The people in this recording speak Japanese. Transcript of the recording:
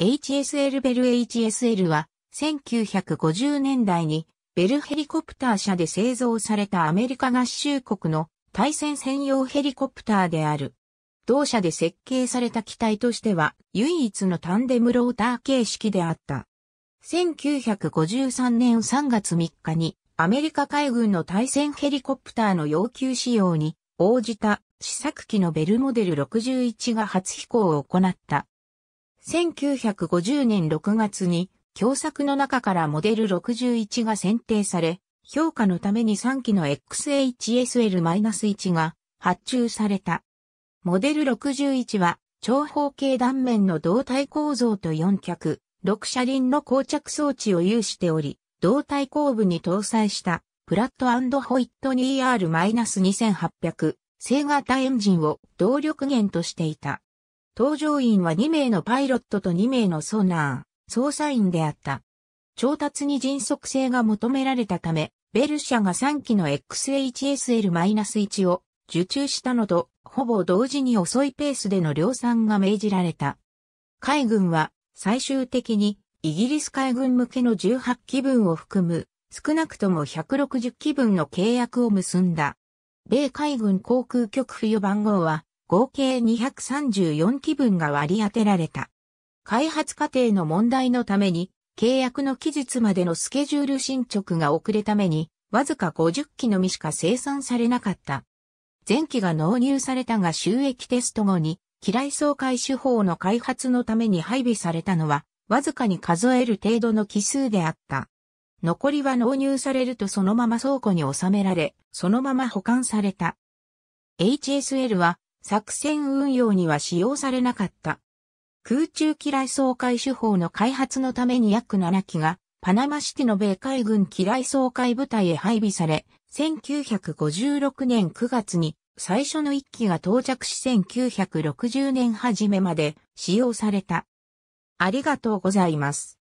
HSL ベル HSL は1950年代にベルヘリコプター社で製造されたアメリカ合衆国の対戦専用ヘリコプターである。同社で設計された機体としては唯一のタンデムローター形式であった。1953年3月3日にアメリカ海軍の対戦ヘリコプターの要求仕様に応じた試作機のベルモデル61が初飛行を行った。1950年6月に、共作の中からモデル61が選定され、評価のために3機の XHSL-1 が発注された。モデル61は長方形断面の胴体構造と4脚、6車輪の膠着装置を有しており、胴体後部に搭載したプラットホイットニー r 2 8 0 0正型エンジンを動力源としていた。搭乗員は2名のパイロットと2名のソナー、捜査員であった。調達に迅速性が求められたため、ベル社が3機の XHSL-1 を受注したのと、ほぼ同時に遅いペースでの量産が命じられた。海軍は最終的にイギリス海軍向けの18機分を含む少なくとも160機分の契約を結んだ。米海軍航空局冬番号は合計234機分が割り当てられた。開発過程の問題のために、契約の期日までのスケジュール進捗が遅れために、わずか50機のみしか生産されなかった。前期が納入されたが収益テスト後に、機雷総海手法の開発のために配備されたのは、わずかに数える程度の奇数であった。残りは納入されるとそのまま倉庫に収められ、そのまま保管された。HSL は作戦運用には使用されなかった。空中機雷掃海手法の開発のために約7機が、パナマシティの米海軍機雷掃海部隊へ配備され、1956年9月に最初の1機が到着し1960年初めまで使用された。ありがとうございます。